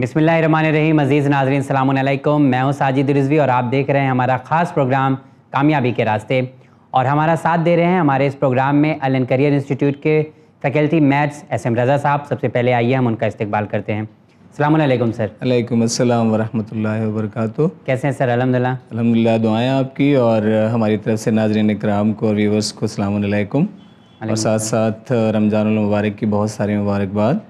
रही अज़ीज़ नाजरन सलामकुम मैं हूँ साजिद रिजवी और आप देख रहे हैं हमारा ख़ास प्रोग्राम कामयाबी के रास्ते और हमारा साथ दे रहे हैं हमारे इस प्रोग्राम में अल करियर इंस्टीट्यूट के faculty maths S M Raza साहब सबसे पहले आइए हम उनका इस्तेबाल करते हैं अल्लाम सर अलैक्म अस्सलाम वरहमतुल्लाहि वबरकातु कैसे हैं सर अलहमदिल्ला अलहमदिल्ला दुआएँ आपकी और हमारी तरफ से नाजरन कराम को और व्यूवर्स को सलामकुम और साथ साथ रमज़ान मुबारक की बहुत सारी मुबारकबाद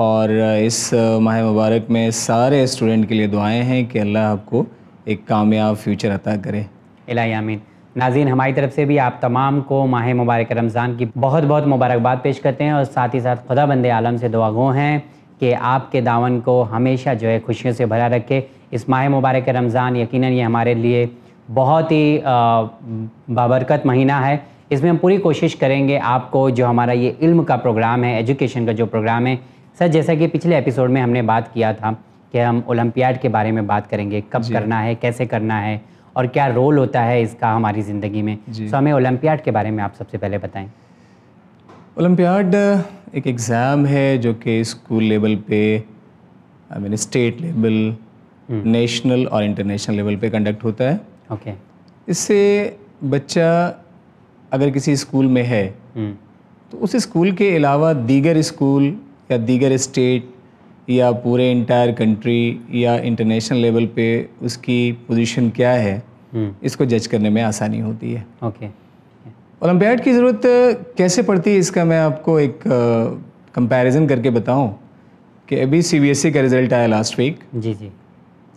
और इस माह मुबारक में सारे स्टूडेंट के लिए दुआएं हैं कि अल्लाह आपको एक कामयाब फ्यूचर अता करे अलामीन नाजीन हमारी तरफ से भी आप तमाम को माह मुबारक रमज़ान की बहुत बहुत मुबारकबाद पेश करते हैं और साथ ही साथ खुदा बंद आलम से दुआ गो हैं कि आपके दावन को हमेशा जो है खुशियों से भरा रखे इस माह मुबारक रमज़ान यकीन ये हमारे लिए बहुत ही बाबरकत महीना है इसमें हम पूरी कोशिश करेंगे आपको जो हमारा ये इल्म का प्रोग्राम है एजुकेशन का जो प्रोग्राम है सर जैसा कि पिछले एपिसोड में हमने बात किया था कि हम ओलंपियाड के बारे में बात करेंगे कब करना है कैसे करना है और क्या रोल होता है इसका हमारी ज़िंदगी में सो तो हमें ओलंपियाड के बारे में आप सबसे पहले बताएं ओलंपियाड एक एग्ज़ाम है जो कि स्कूल लेवल पे I mean state level hmm. National और इंटरनेशनल लेवल पे कंडक्ट होता है ओके इससे बच्चा अगर किसी स्कूल में है हम्म। तो उस स्कूल के अलावा दीगर स्कूल या दीगर स्टेट या पूरे इंटायर कंट्री या इंटरनेशनल लेवल पे उसकी पोजीशन क्या है हम्म। इसको जज करने में आसानी होती है ओके ओलंपियाड की ज़रूरत कैसे पड़ती है इसका मैं आपको एक कंपैरिजन करके बताऊं कि अभी सीबीएसई e का रिज़ल्ट आया लास्ट वीक जी जी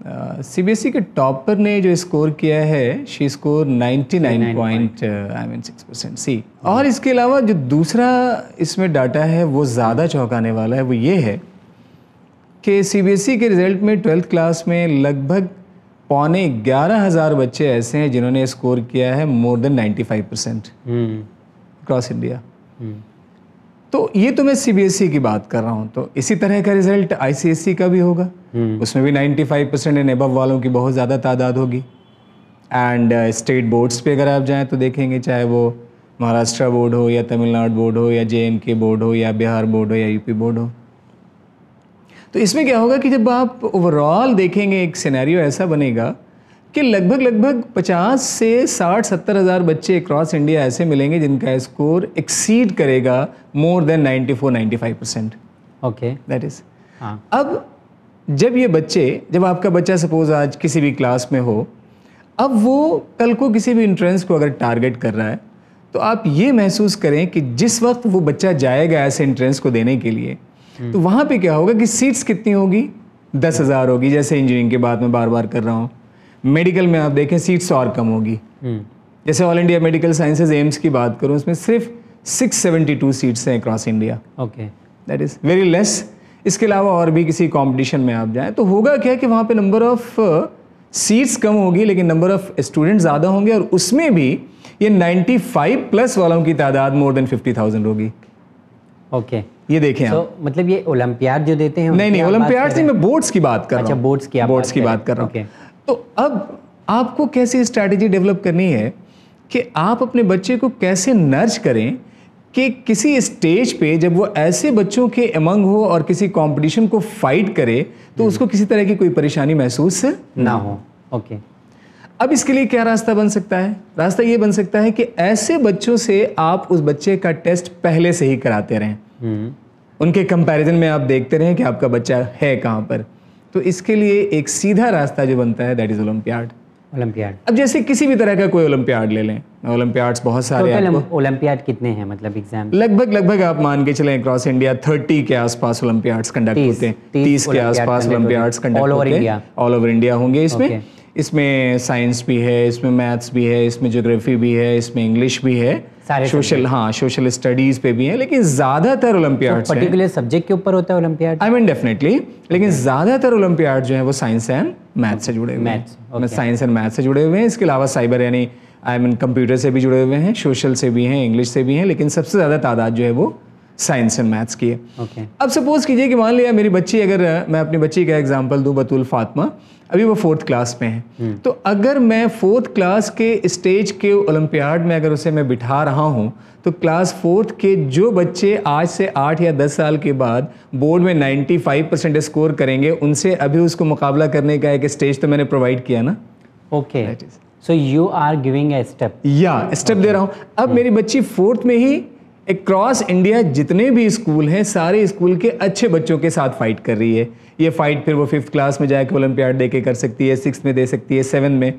सी बी एस ई के टॉपर ने जो स्कोर किया है she score nine point I mean six percent सी और इसके अलावा जो दूसरा इसमें डाटा है वो ज़्यादा चौंकाने वाला है वो ये है कि सी बी एस ई के रिज़ल्ट में ट्वेल्थ क्लास में लगभग पौने ग्यारह हज़ार बच्चे ऐसे हैं जिन्होंने स्कोर किया है more than 95 percent across India तो ये तो मैं सीबीएसई e की बात कर रहा हूँ तो इसी तरह का रिजल्ट आईसीएसई e का भी होगा हम्म। उसमें भी 95 परसेंट एंड एबव वालों की बहुत ज़्यादा तादाद होगी एंड स्टेट बोर्ड्स पे अगर आप जाएँ तो देखेंगे चाहे वो महाराष्ट्र बोर्ड हो या तमिलनाडु बोर्ड हो या जे बोर्ड हो या बिहार बोर्ड हो या यूपी बोर्ड हो तो इसमें क्या होगा कि जब आप ओवरऑल देखेंगे एक सिनेरियो ऐसा बनेगा कि लगभग लगभग 50 से 60 सत्तर हज़ार बच्चे अक्रॉस इंडिया ऐसे मिलेंगे जिनका स्कोर एक्सीड करेगा more than 94 95 percent okay that is अब जब ये बच्चे जब आपका बच्चा सपोज आज किसी भी क्लास में हो अब वो कल को किसी भी इंट्रेंस को अगर टारगेट कर रहा है तो आप ये महसूस करें कि जिस वक्त वो बच्चा जाएगा ऐसे इंट्रेंस को देने के लिए हम्म। तो वहाँ पे क्या होगा कि सीट्स कितनी होगी दस हज़ार होगी जैसे इंजीनियरिंग के बाद में बार बार कर रहा हूँ मेडिकल में आप देखें सीट्स और कम होगी हम्म। जैसे all India medical sciences AIIMS की बात करूँ उसमें सिर्फ 672 सीट्स हैं across India okay that is very less इसके अलावा और भी किसी कॉम्पिटिशन में आप जाएँ तो होगा क्या कि वहाँ पर नंबर ऑफ़ सीट्स कम होगी लेकिन नंबर ऑफ़ स्टूडेंट ज़्यादा होंगे और उसमें भी ये 95 प्लस वालों की तादाद मोर देन 50,000 होगी ओके okay. ये देखें so, आप मतलब ये ओलंपियाड जो देते हैं नहीं नहीं ओलंपियाड से मैं बोर्ड्स की बात कर रहा अच्छा, हूँ अच्छा बोर्ड्स की बोर्ड्स की बात कर रहा हूँ तो अब आपको कैसे स्ट्रैटेजी डेवलप करनी है कि आप अपने बच्चे को कैसे नर्च करें कि किसी स्टेज पे जब वो ऐसे बच्चों के अमंग हो और किसी कंपटीशन को फाइट करे तो हम्म। उसको किसी तरह की कोई परेशानी महसूस ना हो ओके अब इसके लिए क्या रास्ता बन सकता है रास्ता ये बन सकता है कि ऐसे बच्चों से आप उस बच्चे का टेस्ट पहले से ही कराते रहें हम्म। उनके कंपैरिजन में आप देखते रहें कि आपका बच्चा है कहाँ पर तो इसके लिए एक सीधा रास्ता जो बनता है दैट इज ओलंपियाड ओलंपियाड अब जैसे किसी भी तरह का कोई ओलंपियाड ले लें ओलंपियाड्स बहुत सारे ओलंपियाड कितने हैं मतलब एग्जाम लगभग लगभग आप मान के चलें अक्रॉस इंडिया थर्टी के आसपास ओलंपियाड्स कंडक्ट होते हैं तीस के आसपास olympiads conduct all over India all over India होंगे इसमें इसमें साइंस भी है इसमें मैथ्स भी है इसमें जोग्राफी भी है इसमें इंग्लिश भी है सोशल हाँ सोशल स्टडीज पे भी हैं लेकिन ज्यादातर ओलंपियाड पर्टिकुलर सब्जेक्ट के ऊपर होता है ओलंपियाड आई मीन डेफिनेटली लेकिन ज्यादातर ओलंपियाड जो है वो साइंस एंड मैथ से जुड़े हुए हैं साइंस एंड मैथ से जुड़े हुए हैं इसके अलावा साइबर यानी आई मीन कंप्यूटर से भी जुड़े हुए हैं सोशल से भी हैं इंग्लिश से भी हैं लेकिन सबसे ज़्यादा तादाद जो है वो साइंस एंड मैथ्स की है okay. अब सपोज कीजिए कि मान लिया मेरी बच्ची अगर मैं अपनी बच्ची का एग्जाम्पल दूँ बतुल फातमा अभी वो फोर्थ क्लास में है hmm. तो अगर मैं फोर्थ क्लास के स्टेज के ओलम्पियाड में अगर उसे मैं बिठा रहा हूँ तो क्लास फोर्थ के जो बच्चे आज से आठ या दस साल के बाद बोर्ड में नाइन्टी फाइव परसेंट स्कोर करेंगे उनसे अभी उसको मुकाबला करने का एक स्टेज तो मैंने प्रोवाइड किया ना okay so you are giving a step या स्टेप दे रहा हूँ अब hmm. मेरी बच्ची फोर्थ में ही अक्रॉस इंडिया जितने भी स्कूल हैं सारे स्कूल के अच्छे बच्चों के साथ फाइट कर रही है ये फाइट फिर वो फिफ्थ क्लास में जाकर ओलंपियाड दे के कर सकती है सिक्स में दे सकती है सेवन में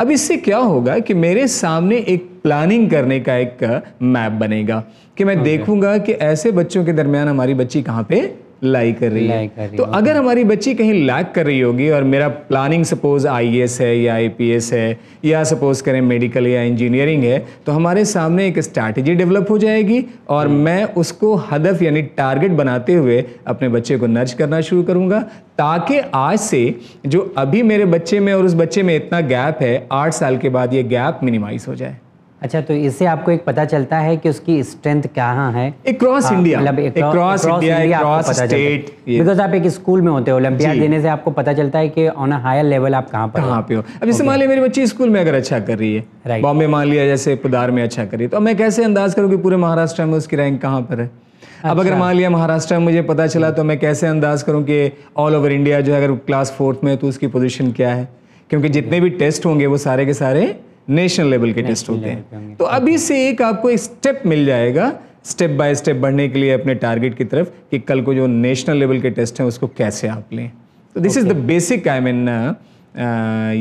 अब इससे क्या होगा कि मेरे सामने एक प्लानिंग करने का एक मैप बनेगा कि मैं okay. देखूंगा कि ऐसे बच्चों के दरमियान हमारी बच्ची कहाँ पे लाई कर रही है तो अगर हमारी बच्ची कहीं लैक कर रही होगी और मेरा प्लानिंग सपोज एस है या एस है या सपोज करें मेडिकल या इंजीनियरिंग है तो हमारे सामने एक स्ट्रैटेजी डेवलप हो जाएगी और hmm. मैं उसको हदफ यानी टारगेट बनाते हुए अपने बच्चे को नर्ज करना शुरू करूँगा ताकि आज से जो अभी मेरे बच्चे में और उस बच्चे में इतना गैप है आठ साल के बाद ये गैप मिनिमाइज हो जाए अच्छा तो इससे आपको एक पता चलता है कि उसकी स्ट्रेंथ कहाँ है अक्रॉस इंडिया हाँ, मतलब अक्रॉस इंडिया पता स्टेट बिकॉज आप एक स्कूल में होते हो ओलंपिया देने से आपको पता चलता है कि ऑन अ हायर लेवल आप कहाँ पर कहाँ पे हो अब जैसे मान लिया मेरी बच्ची स्कूल में अगर अच्छा कर रही है बॉम्बे मान लिया जैसे पुदार में अच्छा कर रही है तो मैं कैसे अंदाज करूँ कि पूरे महाराष्ट्र में उसकी रैंक कहाँ पर है अच्छा। अब अगर अच्छा। मान लिया महाराष्ट्र में मुझे पता चला तो मैं कैसे अंदाज करूं कि ऑल ओवर इंडिया जो है अगर क्लास फोर्थ में है तो उसकी पोजीशन क्या है क्योंकि जितने भी टेस्ट होंगे वो सारे के सारे नेशनल लेवल के टेस्ट होते हैं तो अभी से एक आपको एक स्टेप मिल जाएगा स्टेप बाय स्टेप बढ़ने के लिए अपने टारगेट की तरफ कि कल को जो नेशनल लेवल के टेस्ट हैं उसको कैसे आप लें तो this is the basic I mean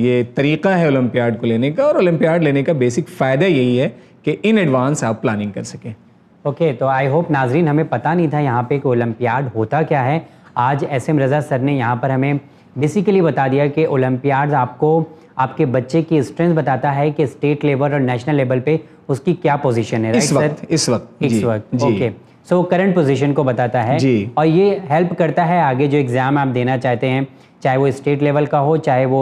ये तरीका है ओलंपियाड को लेने का और ओलंपियाड लेने का बेसिक फ़ायदा यही है कि इन एडवांस आप प्लानिंग कर सकें ओके okay, तो आई होप नाजरीन हमें पता नहीं था यहाँ पे कि ओलंपियाड होता क्या है आज एस एम रज़ा सर ने यहाँ पर हमें बेसिकली बता दिया कि ओलंपियाड आपको आपके बच्चे की स्ट्रेंथ बताता है कि स्टेट लेवल और नेशनल लेवल पे उसकी क्या पोजीशन है इस वक्त इस वक्त इस वक्त ओके सो करंट पोजीशन को बताता है जी. और ये हेल्प करता है आगे जो एग्ज़ाम आप देना चाहते हैं चाहे वो स्टेट लेवल का हो चाहे वो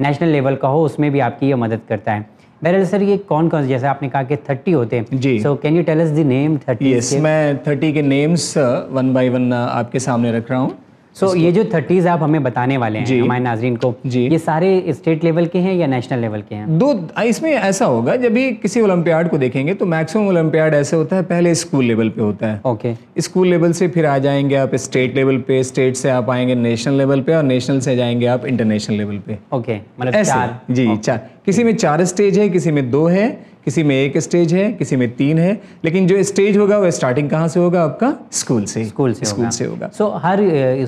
नेशनल लेवल का हो उसमें भी आपकी ये मदद करता है बहरअल सर ये कौन कौन जैसे आपने कहा कि थर्टी होते हैं जी so can you tell us the name thirty मैं थर्टी के नेम्स वन बाय वन आपके सामने रख रहा हूँ सो so, ये जो थर्टीज आप हमें बताने वाले हैं हमारे नाजरीन को जी ये सारे स्टेट लेवल के हैं या नेशनल लेवल के हैं दो इसमें ऐसा होगा जब भी किसी ओलंपियाड को देखेंगे तो मैक्सिमम ओलंपियाड ऐसे होता है पहले स्कूल लेवल पे होता है ओके स्कूल लेवल से फिर आ जाएंगे आप स्टेट लेवल पे स्टेट से आप आएंगे नेशनल लेवल पे और नेशनल से जाएंगे आप इंटरनेशनल लेवल पे ओके मतलब चार जी चार किसी में चार स्टेज है किसी में दो है किसी में एक स्टेज है किसी में तीन है लेकिन जो स्टेज होगा वो स्टार्टिंग कहाँ से होगा आपका स्कूल से स्कूल से स्कूल से होगा सो so, हर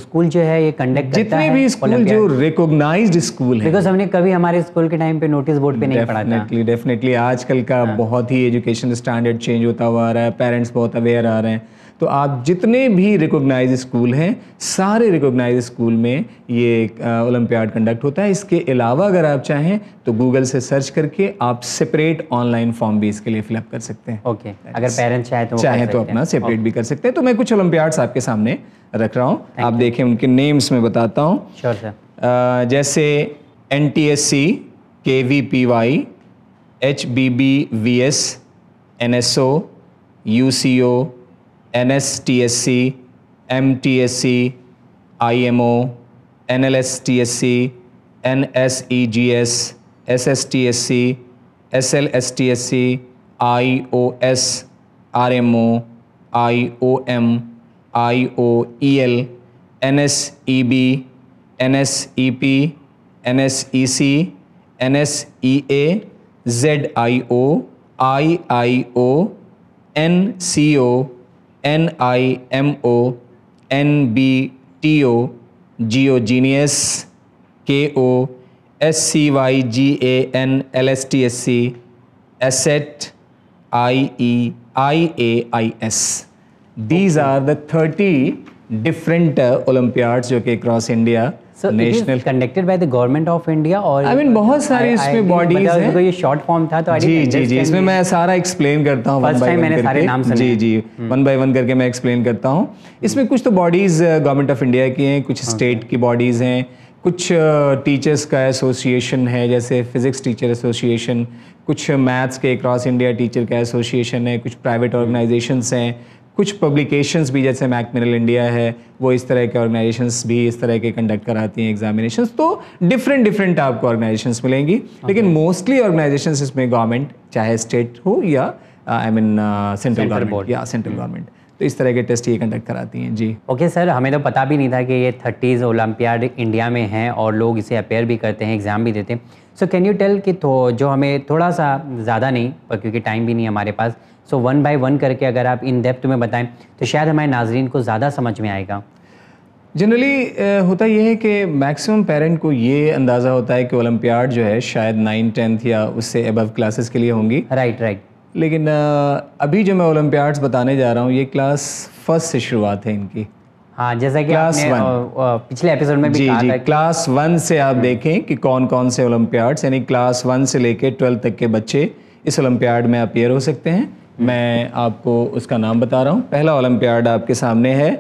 स्कूल जो है ये कंडक्ट जितने भी स्कूल जो रिकोगनाइज स्कूल है बिकॉज हमने कभी हमारे स्कूल के टाइम पे नोटिस बोर्ड पे नहीं पढ़ा डेफिनेटली डेफिनेटली आजकल का हाँ. बहुत ही एजुकेशन स्टैंडर्ड चेंज होता हुआ आ रहा है पेरेंट्स बहुत अवेयर आ रहे हैं तो आप जितने भी रिकोगनाइज स्कूल हैं सारे रिकोगनाइज स्कूल में ये ओलंपियाड कंडक्ट होता है इसके अलावा अगर आप चाहें तो गूगल से सर्च करके आप सेपरेट ऑनलाइन फॉर्म भी इसके लिए फिलअप कर सकते हैं ओके okay. अगर पेरेंट्स चाहे तो चाहे तो अपना सेपरेट भी कर सकते हैं तो मैं कुछ ओलंपियाड्स आपके सामने रख रहा हूँ आप देखें उनके नेम्स में बताता हूँ जैसे N T S C K V P Y H B B V S N S O U C O NSTSC, MTSC, IMO, NLSTSC, NSEGS, SSTSC, SLSTSC, IOS, RMO, IOM, IOEL, NSEB, NSEP, NSEC, NSEA, ZIO, IIO, NCO, N I M O N B T O G O Genius K O S C Y G A N L S T S C Asset I E I A I S. These okay. are the 30 different uh, Olympiads, okay, across India. So national conducted by the government of India और I mean बहुत सारी इसमें bodies मतलब हैं तो ये short form था तो जी जी जी इसमें मैं सारा एक्सप्लेन करता हूँ फर्स्ट टाइम मैंने सारे नाम सुने जी जी वन बाय वन करके मैं एक्सप्लेन करता हूँ इसमें कुछ तो बॉडीज गवर्नमेंट ऑफ इंडिया की हैं कुछ स्टेट की बॉडीज हैं कुछ टीचर्स uh, का एसोसिएशन है जैसे फिज़िक्स टीचर एसोसिएशन कुछ मैथ्स uh, के क्रॉस इंडिया टीचर का एसोसिएशन है कुछ प्राइवेट हम्म। ऑर्गेनाइजेशंस हैं कुछ पब्लिकेशंस भी जैसे मैक मिनल इंडिया है वो इस तरह के ऑर्गेनाइजेशंस भी इस तरह के कंडक्ट कराती हैं एग्जामिनेशंस तो डिफरेंट डिफरेंट आपको ऑर्गेनाइजेशंस मिलेंगी लेकिन मोस्टली ऑर्गेनाइजेशंस इसमें गवर्नमेंट चाहे स्टेट हो या आई मीन सेंट्रल गवर्नमेंट या सेंट्रल गवर्नमेंट hmm. तो इस तरह के टेस्ट ये कंडक्ट कराती हैं जी ओके okay, सर हमें तो पता भी नहीं था कि ये थर्टीज़ ओलंपियाड इंडिया में हैं और लोग इसे अपेयर भी करते हैं एग्ज़ाम भी देते हैं सो कैन यू टेल कि तो जो हमें थोड़ा सा ज़्यादा नहीं पर क्योंकि टाइम भी नहीं हमारे पास सो वन बाय वन करके अगर आप इन डेप्थ में बताएं तो शायद हमारे नाजरीन को ज़्यादा समझ में आएगा जनरली होता यह है कि मैक्सिमम पेरेंट को ये अंदाज़ा होता है कि ओलम्पियाड जो है शायद नाइन टेंथ या उससे अबव क्लासेस के लिए होंगी राइट राइट लेकिन अभी जो मैं ओलम्पियाड्स बताने जा रहा हूँ ये क्लास फर्स्ट से शुरुआत है इनकी हाँ जैसा कि क्लास आपने वन पिछले एपिसोड में भी जी जी क्लास वन से आप हम्म। देखें कि कौन कौन से ओलम्पियाड्स यानी क्लास वन से लेकर ट्वेल्थ तक के बच्चे इस ओलम्पियाड में अपेयर हो सकते हैं मैं आपको उसका नाम बता रहा हूँ पहला ओलम्पियाड आपके सामने है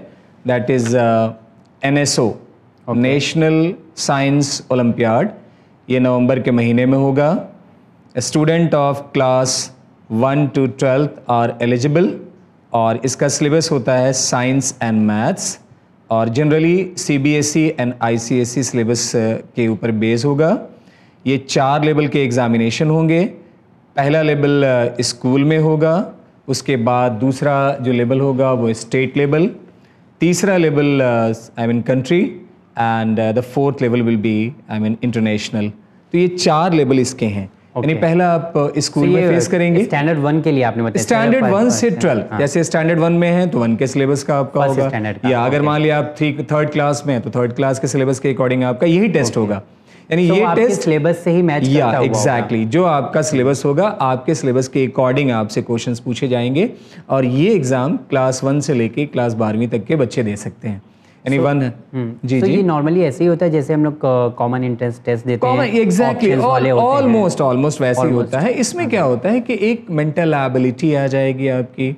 that is N S O national science olympiad ये नवंबर के महीने में होगा student of class one to twelfth are eligible और इसका सिलेबस होता है साइंस एंड मैथ्स और generally C B S E and I C S E syllabus के ऊपर बेस होगा ये चार लेवल के एग्ज़ामिनेशन होंगे पहला लेवल स्कूल में होगा उसके बाद दूसरा जो लेवल होगा वो स्टेट लेवल तीसरा level I mean country and the fourth level will be I mean international तो ये चार लेवल इसके हैं यानी okay. पहला आप स्कूल so में फेस करेंगे स्टैंडर्ड वन के लिए आपने बताया स्टैंडर्ड वन से ट्वेल्व हाँ. जैसे स्टैंडर्ड वन में है तो वन के सिलेबस का आपका होगा या अगर मान लिया आप थर्ड क्लास में है तो थर्ड क्लास के सिलेबस के अकॉर्डिंग आपका यही टेस्ट होगा यानी so ये टेस्ट सिलेबस से ही मैच या एग्जैक्टली जो आपका सिलेबस होगा आपके सिलेबस के अकॉर्डिंग आपसे क्वेश्चंस पूछे जाएंगे और ये एग्जाम क्लास वन से लेके क्लास बारहवीं तक के बच्चे दे सकते हैं वन हम्म। जी जी नॉर्मली ऐसे ही होता है जैसे हम लोग कॉमन इंट्रेंस टेस्ट देते common, हैं एग्जैक्टली ऑलमोस्ट ऑलमोस्ट वैसे ही होता है इसमें क्या हाँ। होता है कि एक मेंटल एबिलिटी आ जाएगी आपकी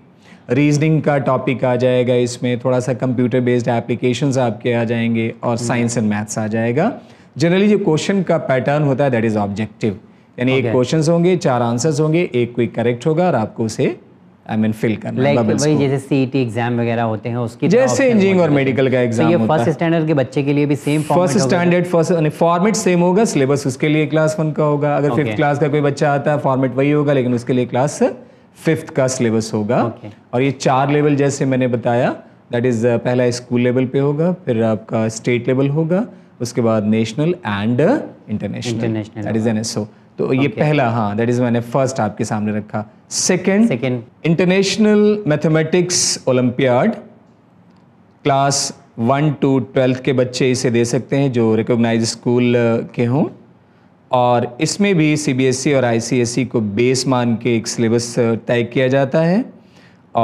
रीजनिंग का टॉपिक आ जाएगा इसमें थोड़ा सा कंप्यूटर बेस्ड एप्लीकेशन आपके आ जाएंगे और साइंस एंड मैथ्स आ जाएगा जनरली जो क्वेश्चन का पैटर्न होता है दैट इज ऑब्जेक्टिव यानी एक क्वेश्चन होंगे चार आंसर्स होंगे एक कोई करेक्ट होगा और आपको उसे आई मीन फिल करना लाइक like वही जैसे सीईटी एग्जाम e वगैरह होते हैं उसकी जैसे इंजीनियरिंग और मेडिकल का एग्जाम तो so होता है फर्स्ट स्टैंडर्ड के बच्चे के लिए भी same first standard first format same होगा सिलेबस उसके लिए क्लास वन का होगा अगर फिफ्थ okay. क्लास का कोई बच्चा आता है फॉर्मेट वही होगा लेकिन उसके लिए क्लास फिफ्थ का सिलेबस होगा okay. और ये चार लेवल जैसे मैंने बताया दैट इज पहला स्कूल लेवल पे होगा फिर आपका स्टेट लेवल होगा उसके बाद national and international that is N S O तो okay. ये पहला हाँ दैट इज मैंने फर्स्ट आपके सामने रखा second second international mathematics olympiad class one to twelfth के बच्चे इसे दे सकते हैं जो रिकोगनाइज स्कूल के हों और इसमें भी सीबीएसई e और आईसीएसई e को बेस मान के एक सिलेबस तय किया जाता है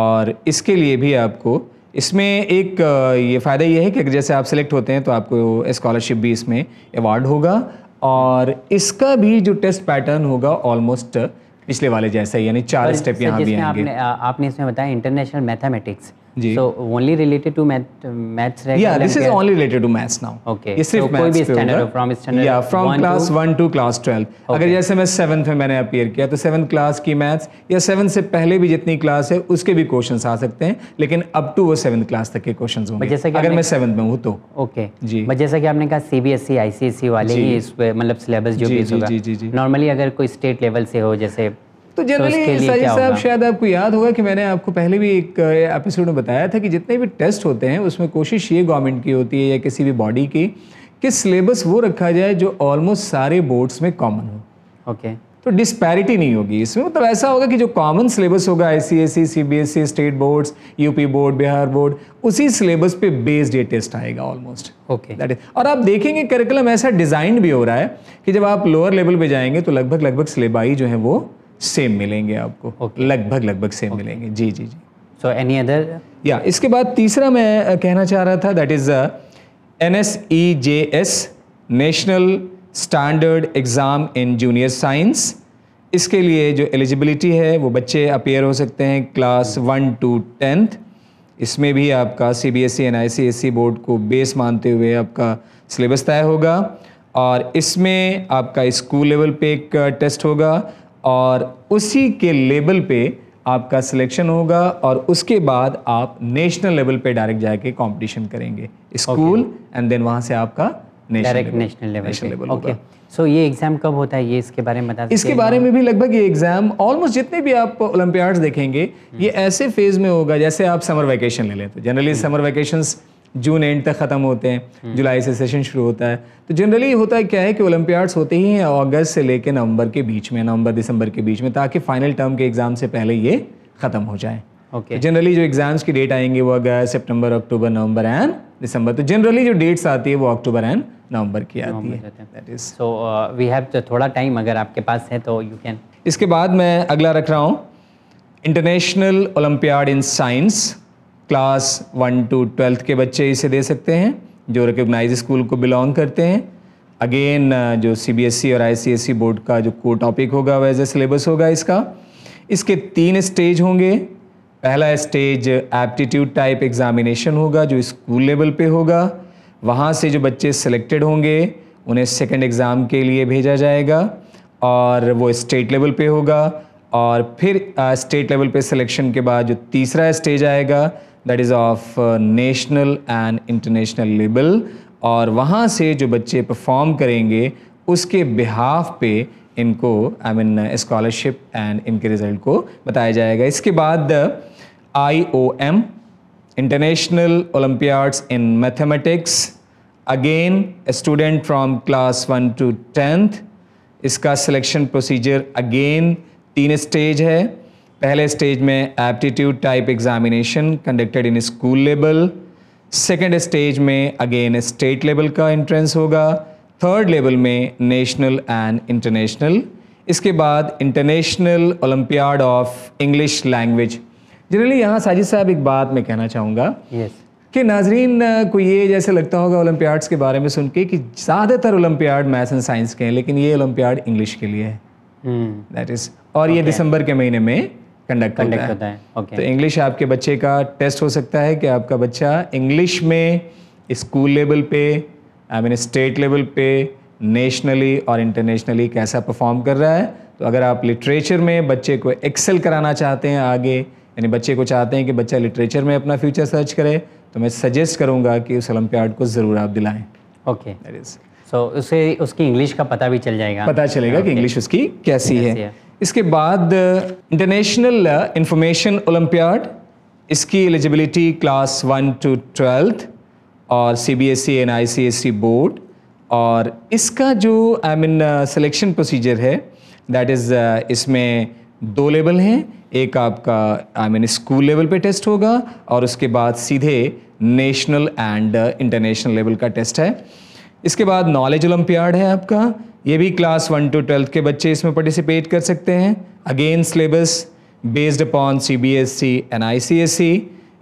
और इसके लिए भी आपको इसमें एक ये फ़ायदा ये है कि जैसे आप सेलेक्ट होते हैं तो आपको स्कॉलरशिप भी इसमें अवार्ड होगा और इसका भी जो टेस्ट पैटर्न होगा ऑलमोस्ट पिछले वाले जैसा ही यानी चार स्टेप यहाँ भी आपने, आपने इसमें बताया international mathematics so only related to math, uh, maths regular yeah this is only related to maths now okay ये सिर्फ so कोई भी standard from standard yeah from one class 1 to class 12 okay. अगर जैसे मैं 7th में मैंने appear किया तो 7th क्लास की मैथ्स या 7 से पहले भी जितनी क्लास है उसके भी क्वेश्चंस आ सकते हैं लेकिन अप टू वो 7th क्लास तक के क्वेश्चंस होंगे अगर मैं 7th में हूं तो ओके जी बट जैसा कि आपने कहा सीबीएसई आईसीएसई e, e वाले ही इस मतलब सिलेबस जो भी होगा नॉर्मली अगर कोई स्टेट लेवल से हो जैसे तो जनरली तो साजिद साहब शायद आपको याद होगा कि मैंने आपको पहले भी एक एपिसोड में बताया था कि जितने भी टेस्ट होते हैं उसमें कोशिश ये गवर्नमेंट की होती है या किसी भी बॉडी की कि सिलेबस वो रखा जाए जो ऑलमोस्ट सारे बोर्ड्स में कॉमन हो ओके तो डिस्पैरिटी नहीं होगी इसमें मतलब ऐसा होगा कि जो कॉमन सिलेबस होगा ICSE, S state boards UP board Bihar board उसी सिलेबस पे बेस्ड ये टेस्ट आएगा ऑलमोस्ट ओके दैट इज और आप देखेंगे करिकुलम ऐसा डिजाइन भी हो रहा है कि जब आप लोअर लेवल पे जाएंगे तो लगभग लगभग सिलेबाई जो है वो सेम मिलेंगे आपको लगभग लगभग सेम मिलेंगे जी जी जी सो एनी अदर या इसके बाद तीसरा मैं कहना चाह रहा था that is N S E J S national standard exam in junior science इसके लिए जो एलिजिबिलिटी है वो बच्चे अपेयर हो सकते हैं क्लास वन टू टेंथ इसमें भी आपका C B S E N I C S C board को बेस मानते हुए आपका सिलेबस तय होगा और इसमें आपका स्कूल लेवल पे एक टेस्ट होगा और उसी के लेवल पे आपका सिलेक्शन होगा और उसके बाद आप नेशनल लेवल पे डायरेक्ट जाके कंपटीशन करेंगे स्कूल एंड देन वहाँ से आपका direct national level okay so ये एग्जाम कब होता है ये इसके बारे में बता इसके बारे में भी लगभग ये एग्जाम ऑलमोस्ट जितने भी आप ओलंपियाड्स देखेंगे ये हम्म। ऐसे फेज में होगा जैसे आप समर वैकेशन ले लेते generally summer vacations June end तक ख़त्म होते हैं हम्म। जुलाई से सेशन शुरू होता है तो जनरली होता है क्या है कि ओलंपियाड्स होते ही हैं अगस्त से लेकर नवंबर के बीच में नवंबर दिसंबर के बीच में ताकि फाइनल टर्म के एग्ज़ाम से पहले ये ख़त्म हो जाए ओके okay. जनरली तो जो एग्जाम्स की डेट आएंगे वो अगस्त सितंबर अक्टूबर नवंबर एंड दिसंबर तो जनरली जो डेट्स आती है वो अक्टूबर एंड नवंबर की आती है सो वी हैव थोड़ा टाइम अगर आपके पास है तो यू कैन इसके बाद मैं अगला रख रहा हूँ international olympiad in science class one to twelfth के बच्चे इसे दे सकते हैं जो रिकग्नाइज स्कूल को बिलोंग करते हैं अगेन जो सीबीएसई e और आईसीएसई बोर्ड e का जो को टॉपिक होगा वह एज ए सिलेबस होगा इसका इसके तीन स्टेज होंगे पहला स्टेज एप्टीट्यूड टाइप एग्जामिनेशन होगा जो स्कूल लेवल पे होगा वहाँ से जो बच्चे सिलेक्टेड होंगे उन्हें सेकेंड एग्ज़ाम के लिए भेजा जाएगा और वो स्टेट लेवल पे होगा और फिर स्टेट लेवल पे सिलेक्शन के बाद जो तीसरा स्टेज आएगा that is of national and international level और वहाँ से जो बच्चे परफॉर्म करेंगे उसके बिहाफ पे इनको आई मीन स्कॉलरशिप एंड इनके रिज़ल्ट को बताया जाएगा इसके बाद I O M international olympiads in mathematics again student from class one two tenth इसका सिलेक्शन प्रोसीजर अगेन तीन स्टेज है पहले स्टेज में aptitude type examination conducted in school level second stage में अगेन स्टेट लेवल का entrance होगा third level में national and international इसके बाद international olympiad of English language generally यहाँ साजिद साहब एक बात मैं कहना चाहूँगा yes. कि नाजरीन को ये जैसे लगता होगा ओलंपियाड्स के बारे में सुन के कि ज़्यादातर ओलंपियाड मैथ्स एंड साइंस के हैं लेकिन ये ओलंपियाड इंग्लिश के लिए है दैट hmm. इज़ और okay. ये दिसंबर के महीने में कंडक्ट होता, होता है okay. तो इंग्लिश आपके बच्चे का टेस्ट हो सकता है कि आपका बच्चा इंग्लिश में स्कूल लेवल पे आई मीन स्टेट लेवल पे नेशनली और इंटरनेशनली कैसा परफॉर्म कर रहा है तो अगर आप लिटरेचर में बच्चे को एक्सेल कराना चाहते हैं आगे यानी बच्चे को चाहते हैं कि बच्चा लिटरेचर में अपना फ्यूचर सर्च करे तो मैं सजेस्ट करूंगा कि उस ओलम्पियाड को ज़रूर आप दिलाएं ओके okay. सो so, उसे उसकी इंग्लिश का पता भी चल जाएगा पता चलेगा okay. कि इंग्लिश उसकी कैसी, कैसी है, है। इसके बाद इंटरनेशनल इंफॉर्मेशन ओलम्पियाड इसकी eligibility class one to twelfth और C B S E N I C S E board और इसका जो आई मीन सिलेक्शन प्रोसीजर है दैट इज़ इसमें दो लेवल हैं एक आपका आई मीन स्कूल लेवल पे टेस्ट होगा और उसके बाद सीधे नेशनल एंड इंटरनेशनल लेवल का टेस्ट है इसके बाद नॉलेज ओलम्पियाड है आपका ये भी क्लास वन टू ट्वेल्थ के बच्चे इसमें पार्टिसिपेट कर सकते हैं again syllabus based upon C B S C N I C S C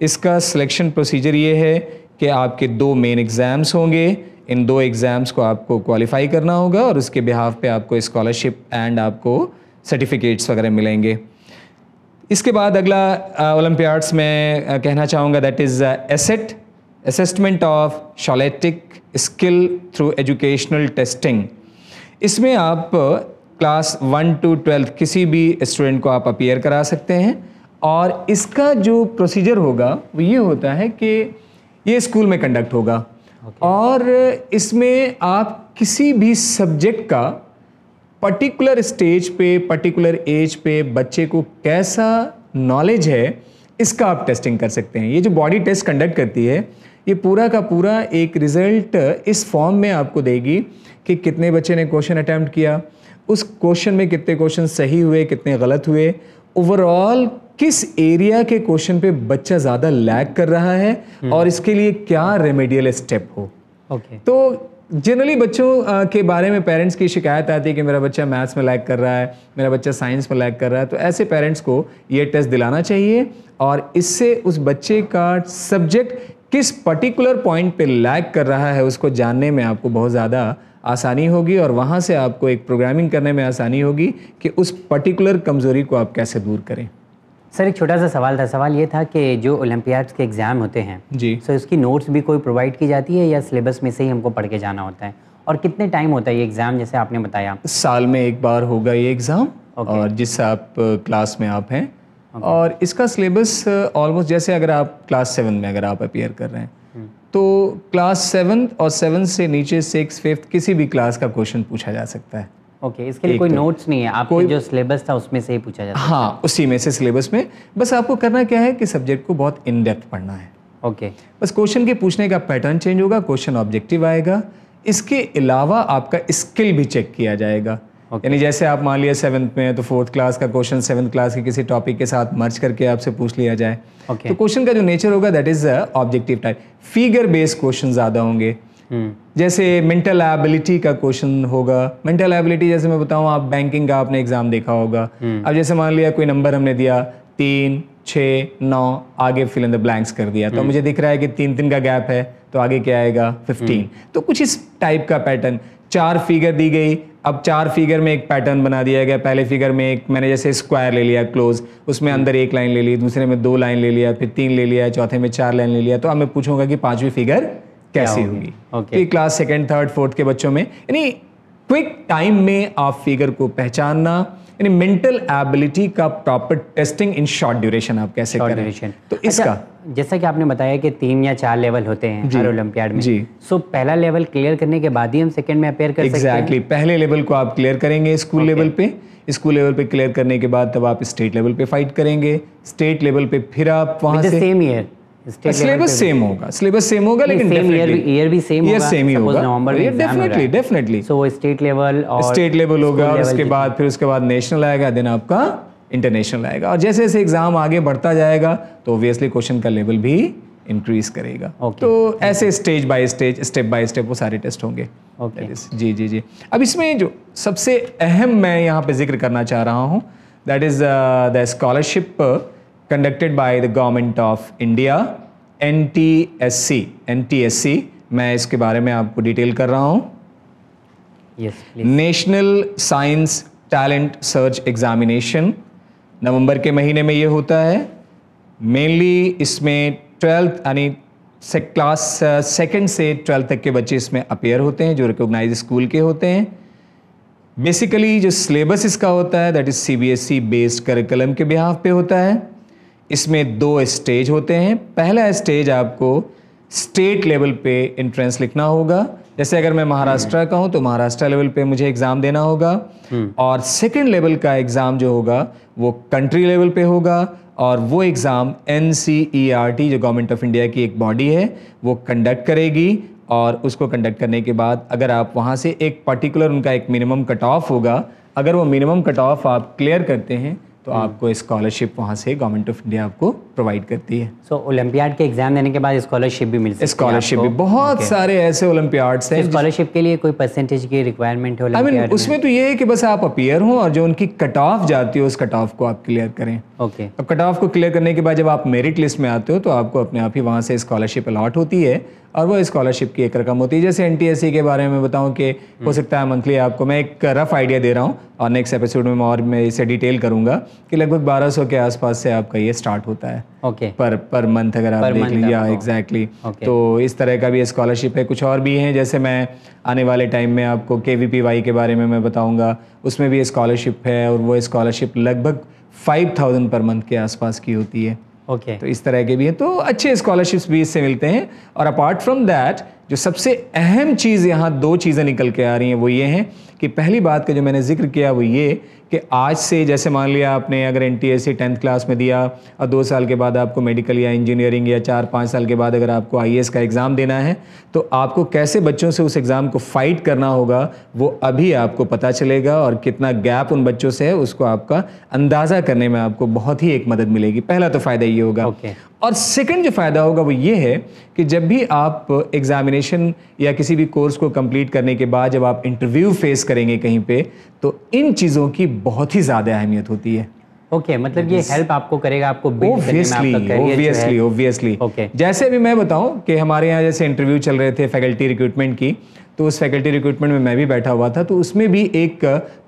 इसका सिलेक्शन प्रोसीजर ये है कि आपके दो मेन एग्ज़ाम्स होंगे इन दो एग्ज़ाम्स को आपको क्वालिफाई करना होगा और उसके बिहाफ पे आपको स्कॉलरशिप एंड आपको सर्टिफिकेट्स वगैरह मिलेंगे इसके बाद अगला ओलम्पियाड्स में कहना चाहूँगा that is asset assessment of scholastic skill through educational testing इसमें आप क्लास वन टू ट्वेल्व किसी भी स्टूडेंट को आप अपीयर करा सकते हैं और इसका जो प्रोसीजर होगा वो ये होता है कि ये स्कूल में कंडक्ट होगा okay. और इसमें आप किसी भी सब्जेक्ट का पर्टिकुलर स्टेज पे पर्टिकुलर एज पे बच्चे को कैसा नॉलेज है इसका आप टेस्टिंग कर सकते हैं ये जो बॉडी टेस्ट कंडक्ट करती है ये पूरा का पूरा एक रिजल्ट इस फॉर्म में आपको देगी कि कितने बच्चे ने क्वेश्चन अटैम्प्ट किया उस क्वेश्चन में कितने क्वेश्चन सही हुए कितने गलत हुए ओवरऑल किस एरिया के क्वेश्चन पे बच्चा ज़्यादा लैग कर रहा है हम्म। और इसके लिए क्या रेमेडियल स्टेप हो okay. तो जनरली बच्चों के बारे में पेरेंट्स की शिकायत आती है कि मेरा बच्चा मैथ्स में लैग कर रहा है मेरा बच्चा साइंस में लैग कर रहा है तो ऐसे पेरेंट्स को ये टेस्ट दिलाना चाहिए और इससे उस बच्चे का सब्जेक्ट किस पर्टिकुलर पॉइंट पे लैग कर रहा है उसको जानने में आपको बहुत ज़्यादा आसानी होगी और वहाँ से आपको एक प्रोग्रामिंग करने में आसानी होगी कि उस पर्टिकुलर कमज़ोरी को आप कैसे दूर करें सर एक छोटा सा सवाल था सवाल ये था कि जो ओलंपियाड्स के एग्ज़ाम होते हैं जी सर उसकी नोट्स भी कोई प्रोवाइड की जाती है या सिलेबस में से ही हमको पढ़ के जाना होता है और कितने टाइम होता है ये एग्ज़ाम जैसे आपने बताया साल में एक बार होगा ये एग्ज़ाम okay. और जिस आप क्लास में आप हैं okay. और इसका सिलेबस ऑलमोस्ट जैसे अगर आप क्लास सेवन में अगर आप अपेयर कर रहे हैं तो क्लास सेवन्थ और सेवन से नीचे सिक्स फिफ्थ किसी भी क्लास का क्वेश्चन पूछा जा सकता है ओके okay, इसके लिए कोई नोट्स तो नहीं है आपको जो सिलेबस था उसमें से ही पूछा जाता है हाँ उसी में से सिलेबस में बस आपको करना क्या है कि सब्जेक्ट को बहुत इन डेप्थ पढ़ना है ओके okay. बस क्वेश्चन के पूछने का पैटर्न चेंज होगा क्वेश्चन ऑब्जेक्टिव आएगा इसके अलावा आपका स्किल भी चेक किया जाएगा okay. यानी जैसे आप मान लिया सेवन्थ में तो फोर्थ क्लास का क्वेश्चन सेवन्थ क्लास के किसी टॉपिक के साथ मर्च करके आपसे पूछ लिया जाए okay. तो क्वेश्चन का जो नेचर होगा that is objective type figure based question ज़्यादा होंगे Hmm. जैसे मेंटल एबिलिटी का क्वेश्चन होगा मेंटल एबिलिटी जैसे मैं बताऊं आप बैंकिंग का आपने एग्जाम देखा होगा hmm. अब जैसे मान लिया कोई नंबर हमने दिया तीन छ नौ आगे फिल इन द ब्लैंक्स कर दिया तो hmm. तो मुझे दिख रहा है कि तीन तीन का गैप है तो आगे क्या आएगा फिफ्टीन hmm. तो कुछ इस टाइप का पैटर्न चार फिगर दी गई अब चार फिगर में एक पैटर्न बना दिया गया पहले फिगर में एक मैंने जैसे स्क्वायर ले लिया क्लोज उसमें अंदर एक लाइन ले ली दूसरे में दो लाइन ले लिया फिर तीन ले लिया चौथे में चार लाइन ले लिया तो अब मैं पूछूंगा कि पांचवी फिगर कैसी होगी okay. Class second third fourth के बच्चों में यानी क्विक टाइम में आप फिगर को पहचानना यानी मेंटल एबिलिटी का proper testing in short duration आप कैसे short करें duration. तो अच्छा, इसका अच्छा, जैसा कि आपने बताया कि तीन या चार लेवल होते हैं हर ओलंपियाड में जी सो so, पहला लेवल क्लियर करने के बाद ही हम सेकंड में अपेयर कर exactly. सकते हैं एग्जैक्टली पहले लेवल को आप क्लियर करेंगे स्कूल लेवल पे स्कूल लेवल पे क्लियर करने के बाद तब आप स्टेट लेवल पे फाइट करेंगे स्टेट लेवल पे फिर आप वहाँ से सेम ईयर सिलेबस सेम होगा सिलेबस सेम होगा लेकिन सेम ईयर भी ईयर भी सेम होगा सेम ही होगा नवंबर में डेफिनेटली डेफिनेटली सो वो स्टेट लेवल और स्टेट लेवल होगा और उसके बाद फिर उसके बाद नेशनल आएगा देन आपका इंटरनेशनल आएगा और जैसे जैसे एग्जाम आगे बढ़ता जाएगा तो ऑब्वियसली क्वेश्चन का लेवल भी इंक्रीज करेगा okay. तो ऐसे stage by stage step by step वो सारे टेस्ट होंगे okay. जी जी जी अब इसमें जो सबसे अहम मैं यहाँ पे जिक्र करना चाह रहा हूँ that is the scholarship N T S C N T S C मैं इसके बारे में आपको डिटेल कर रहा हूँ national science talent search examination नवंबर के महीने में ये होता है मेनली इसमें ट्वेल्थ यानी uh, से क्लास सेकंड से ट्वेल्थ तक के बच्चे इसमें अपेयर होते हैं जो रिकोगनाइज स्कूल के होते हैं बेसिकली जो सिलेबस इसका होता है that is C B S E based curriculum के बिहाफ पे होता है इसमें दो स्टेज होते हैं पहला स्टेज आपको स्टेट लेवल पे इंट्रेंस लिखना होगा जैसे अगर मैं महाराष्ट्र हम्म। का हूँ तो महाराष्ट्र लेवल पे मुझे एग्ज़ाम देना होगा हम्म। और सेकेंड लेवल का एग्ज़ाम जो होगा वो कंट्री लेवल पे होगा और वो एग्ज़ाम एन e जो गवर्नमेंट ऑफ इंडिया की एक बॉडी है वो कंडक्ट करेगी और उसको कंडक्ट करने के बाद अगर आप वहाँ से एक पर्टिकुलर उनका एक मिनिमम कट ऑफ होगा अगर वो मिनिमम कट ऑफ आप क्लियर करते हैं तो आपको हम्म। स्कॉलरशिप वहाँ से गवर्नमेंट ऑफ इंडिया आपको प्रोवाइड करती है सो ओलंपियाड के एग्जाम देने के बाद स्कॉलरशिप भी मिलती है स्कॉलरशिप भी बहुत सारे ऐसे ओलंपियाड्स हैं स्कॉलरशिप के लिए कोई परसेंटेज की रिक्वायरमेंट है आई मीन उसमें तो ये है कि बस आप अपीयर हो और जो उनकी कट ऑफ जाती है उस कट ऑफ को आप क्लियर करें ओके अब कट ऑफ को क्लियर करने के बाद जब आप मेरिट लिस्ट में आते हो तो आपको अपने आप ही वहाँ से स्कॉलरशिप अलॉट होती है और वो स्कॉलरशिप की एक रकम होती है जैसे एन के बारे में बताऊँ कि हो हम्म। सकता है मंथली आपको मैं एक रफ आइडिया दे रहा हूँ और नेक्स्ट एपिसोड में मैं और मैं इसे डिटेल करूँगा कि लगभग 1200 के आसपास से आपका ये स्टार्ट होता है ओके okay. पर पर मंथ अगर आप देख लीजिए एग्जैक्टली तो इस तरह का भी स्कॉलरशिप है कुछ और भी हैं जैसे मैं आने वाले टाइम में आपको के वी पी वाई के बारे में मैं बताऊंगा उसमें भी स्कॉलरशिप है और वो स्कॉलरशिप लगभग फाइव थाउजेंड पर मंथ के आसपास की होती है ओके okay. तो इस तरह के भी हैं तो अच्छे स्कॉलरशिप्स भी इससे मिलते हैं और अपार्ट फ्रॉम दैट जो सबसे अहम चीज़ यहाँ दो चीज़ें निकल के आ रही हैं वो ये हैं कि पहली बात का जो मैंने जिक्र किया वो ये कि आज से जैसे मान लिया आपने अगर N T S C tenth class में दिया और दो साल के बाद आपको मेडिकल या इंजीनियरिंग या चार पाँच साल के बाद अगर आपको आई ए एस का एग्ज़ाम देना है तो आपको कैसे बच्चों से उस एग्ज़ाम को फ़ाइट करना होगा वो अभी आपको पता चलेगा और कितना गैप उन बच्चों से है उसको आपका अंदाज़ा करने में आपको बहुत ही एक मदद मिलेगी पहला तो फ़ायदा ये होगा okay. और सेकंड जो फ़ायदा होगा वो ये है कि जब भी आप एग्ज़ामिनेशन या किसी भी कोर्स को कंप्लीट करने के बाद जब आप इंटरव्यू फेस करेंगे कहीं पे तो इन चीज़ों की बहुत ही ज़्यादा अहमियत होती है ओके okay, मतलब ये हेल्प आपको करेगा आपको ओब्वियसली ओब्वियसली जैसे अभी मैं बताऊं कि हमारे यहाँ जैसे इंटरव्यू चल रहे थे फैकल्टी रिक्रूटमेंट की तो उस फैकल्टी रिक्रूटमेंट में मैं भी बैठा हुआ था तो उसमें भी एक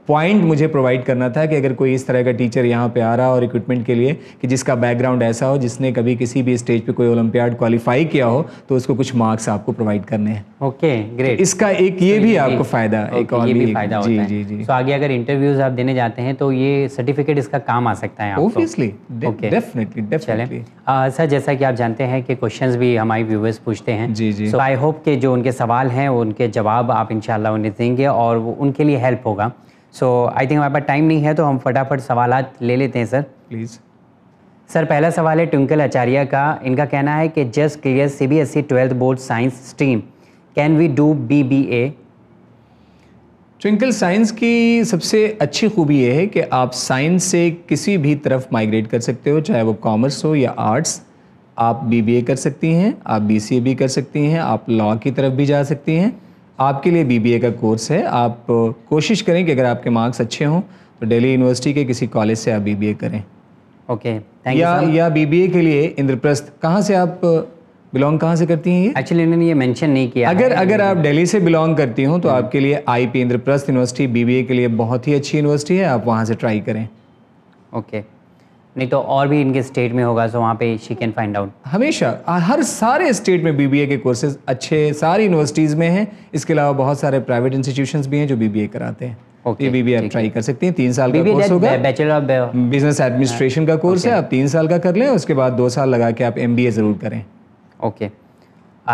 पॉइंट मुझे प्रोवाइड करना था कि अगर कोई इस तरह का टीचर यहाँ पे आ रहा और इक्विपमेंट के लिए कि जिसका बैकग्राउंड ऐसा हो जिसने कभी किसी भी स्टेज पे कोई ओलंपियाड क्वालिफाई किया हो तो उसको कुछ मार्क्स आपको प्रोवाइड करने हैं ओके ग्रेट इसका एक ये भी आपको फायदा एक और भी फायदा जी जी जी तो आगे अगर इंटरव्यूज आप देने जाते हैं तो ये सर्टिफिकेट इसका काम आ सकता है ऑब्वियसली डेफिनेटली डेफिनेटली सर जैसा कि आप जानते हैं कि क्वेश्चंस भी हमारे व्यूवर्स पूछते हैं जी जी आई होप के जो उनके सवाल हैं उनके जवाब आप इंशाल्लाह उन्हें देंगे और उनके लिए हेल्प होगा सो आई थिंक हमारे पास टाइम नहीं है तो हम फटाफट सवाल ले लेते हैं सर प्लीज़ सर पहला सवाल है ट्विंकल आचार्य का इनका कहना है कि just clear C B S E twelfth board science stream can we do B B A twinkle science की सबसे अच्छी खूबी यह है कि आप साइंस से किसी भी तरफ माइग्रेट कर सकते हो चाहे वो कॉमर्स हो या आर्ट्स आप बी बी ए कर सकती हैं आप बी सी ए भी कर सकती हैं आप लॉ की तरफ भी जा सकती हैं आपके लिए बी का कोर्स है आप कोशिश करें कि अगर आपके मार्क्स अच्छे हों तो डेली यूनिवर्सिटी के किसी कॉलेज से आप बी करें ओके okay, या बी या बीबीए के लिए इंद्रप्रस्थ कहाँ से आप बिलोंग कहाँ से करती हैं ये एक्चुअली इन्होंने ये मेंशन नहीं किया अगर अगर आप दिल्ली से बिलोंग करती हूँ तो hmm. आपके लिए I P Indraprastha university BBA के लिए बहुत ही अच्छी यूनिवर्सिटी है आप वहाँ से ट्राई करें ओके okay. नहीं तो और भी इनके स्टेट में होगा सो वहाँ पे शी कैन फाइंड आउट हमेशा हर सारे स्टेट में बीबीए के कोर्सेज अच्छे सारी यूनिवर्सिटीज़ में हैं इसके अलावा बहुत सारे प्राइवेट इंस्टीट्यूशंस भी हैं जो बीबीए कराते हैं ओके बीबीए आप ट्राई कर सकती हैं तीन साल का कोर्स होगा बैचलर ऑफ बिजनेस एडमिनिस्ट्रेशन का कोर्स है आप तीन साल का कर लें उसके बाद दो साल लगा के आप एम ज़रूर करें ओके